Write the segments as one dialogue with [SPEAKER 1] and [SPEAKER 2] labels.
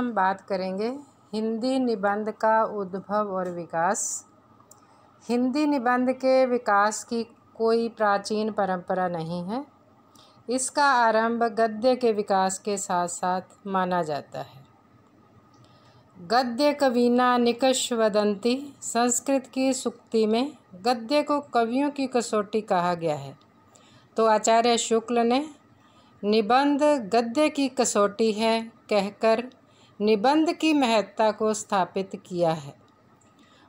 [SPEAKER 1] हम बात करेंगे हिंदी निबंध का उद्भव और विकास हिंदी निबंध के विकास की कोई प्राचीन परंपरा नहीं है इसका आरंभ गद्य के विकास के साथ साथ माना जाता है गद्य कवीना निकष वदंती संस्कृत की सुक्ति में गद्य को कवियों की कसौटी कहा गया है तो आचार्य शुक्ल ने निबंध गद्य की कसौटी है कहकर निबंध की महत्ता को स्थापित किया है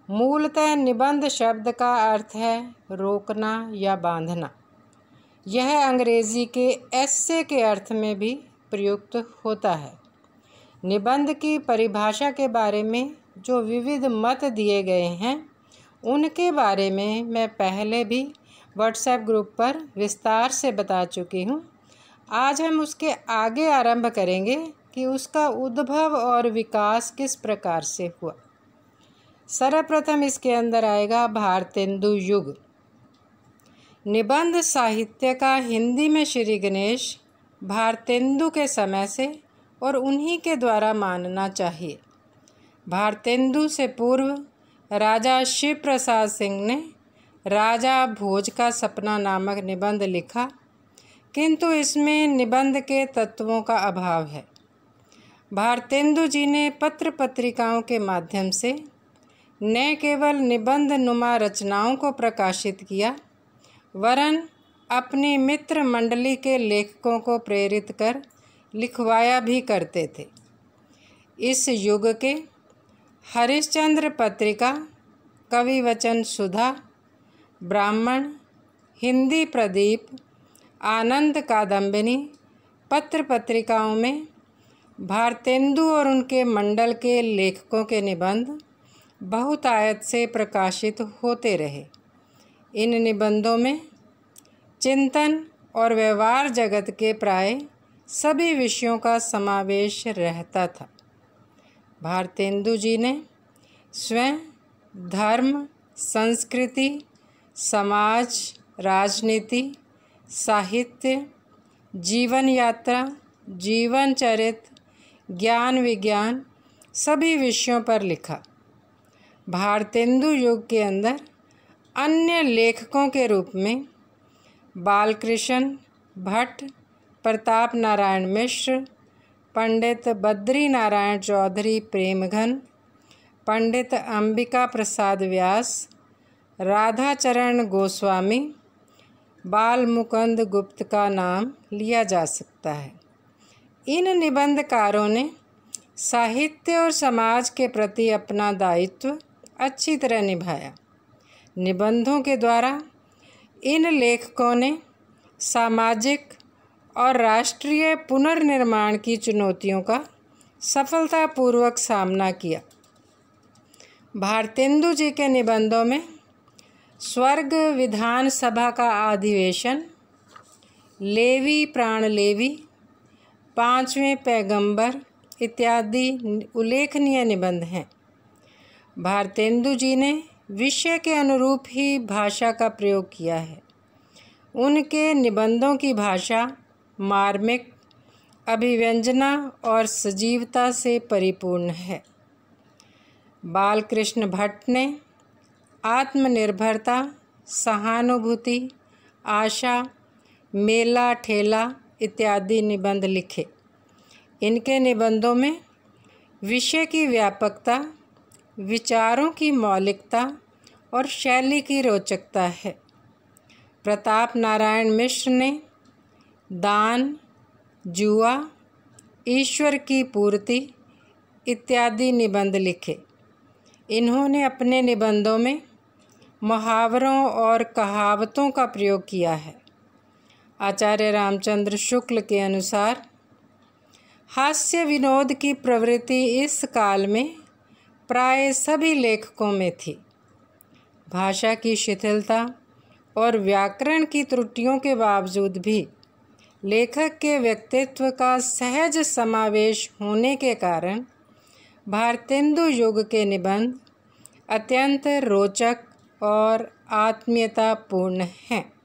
[SPEAKER 1] मूलतः निबंध शब्द का अर्थ है रोकना या बांधना यह अंग्रेजी के एस्से के अर्थ में भी प्रयुक्त होता है निबंध की परिभाषा के बारे में जो विविध मत दिए गए हैं उनके बारे में मैं पहले भी व्हाट्सएप ग्रुप पर विस्तार से बता चुकी हूँ आज हम उसके आगे आरंभ करेंगे कि उसका उद्भव और विकास किस प्रकार से हुआ सर्वप्रथम इसके अंदर आएगा भारतेंदु युग निबंध साहित्य का हिंदी में श्री गणेश भारतेंदु के समय से और उन्हीं के द्वारा मानना चाहिए भारतेंदु से पूर्व राजा शिव प्रसाद सिंह ने राजा भोज का सपना नामक निबंध लिखा किंतु इसमें निबंध के तत्वों का अभाव है भारतेंदु जी ने पत्र पत्रिकाओं के माध्यम से न केवल निबंध नुमा रचनाओं को प्रकाशित किया वरन अपनी मित्र मंडली के लेखकों को प्रेरित कर लिखवाया भी करते थे इस युग के हरिश्चंद्र पत्रिका कवि वचन सुधा ब्राह्मण हिंदी प्रदीप आनंद कादम्बिनी पत्र पत्रिकाओं में भारतेंदु और उनके मंडल के लेखकों के निबंध बहुत आयत से प्रकाशित होते रहे इन निबंधों में चिंतन और व्यवहार जगत के प्राय सभी विषयों का समावेश रहता था भारतेंदु जी ने स्वयं धर्म संस्कृति समाज राजनीति साहित्य जीवन यात्रा जीवन चरित ज्ञान विज्ञान सभी विषयों पर लिखा भारतेंदु युग के अंदर अन्य लेखकों के रूप में बालकृष्ण भट्ट प्रताप नारायण मिश्र पंडित बद्री नारायण चौधरी प्रेमघन पंडित अंबिका प्रसाद व्यास राधाचरण गोस्वामी बाल मुकुंद गुप्त का नाम लिया जा सकता है इन निबंधकारों ने साहित्य और समाज के प्रति अपना दायित्व अच्छी तरह निभाया निबंधों के द्वारा इन लेखकों ने सामाजिक और राष्ट्रीय पुनर्निर्माण की चुनौतियों का सफलतापूर्वक सामना किया भारतेंदु जी के निबंधों में स्वर्ग विधानसभा का अधिवेशन लेवी प्राण लेवी पाँचवें पैगंबर इत्यादि उल्लेखनीय निबंध हैं भारतेंदु जी ने विषय के अनुरूप ही भाषा का प्रयोग किया है उनके निबंधों की भाषा मार्मिक अभिव्यंजना और सजीवता से परिपूर्ण है बालकृष्ण भट्ट ने आत्मनिर्भरता सहानुभूति आशा मेला ठेला इत्यादि निबंध लिखे इनके निबंधों में विषय की व्यापकता विचारों की मौलिकता और शैली की रोचकता है प्रताप नारायण मिश्र ने दान जुआ ईश्वर की पूर्ति इत्यादि निबंध लिखे इन्होंने अपने निबंधों में मुहावरों और कहावतों का प्रयोग किया है आचार्य रामचंद्र शुक्ल के अनुसार हास्य विनोद की प्रवृत्ति इस काल में प्राय सभी लेखकों में थी भाषा की शिथिलता और व्याकरण की त्रुटियों के बावजूद भी लेखक के व्यक्तित्व का सहज समावेश होने के कारण भारतेंदु युग के निबंध अत्यंत रोचक और आत्मीयतापूर्ण हैं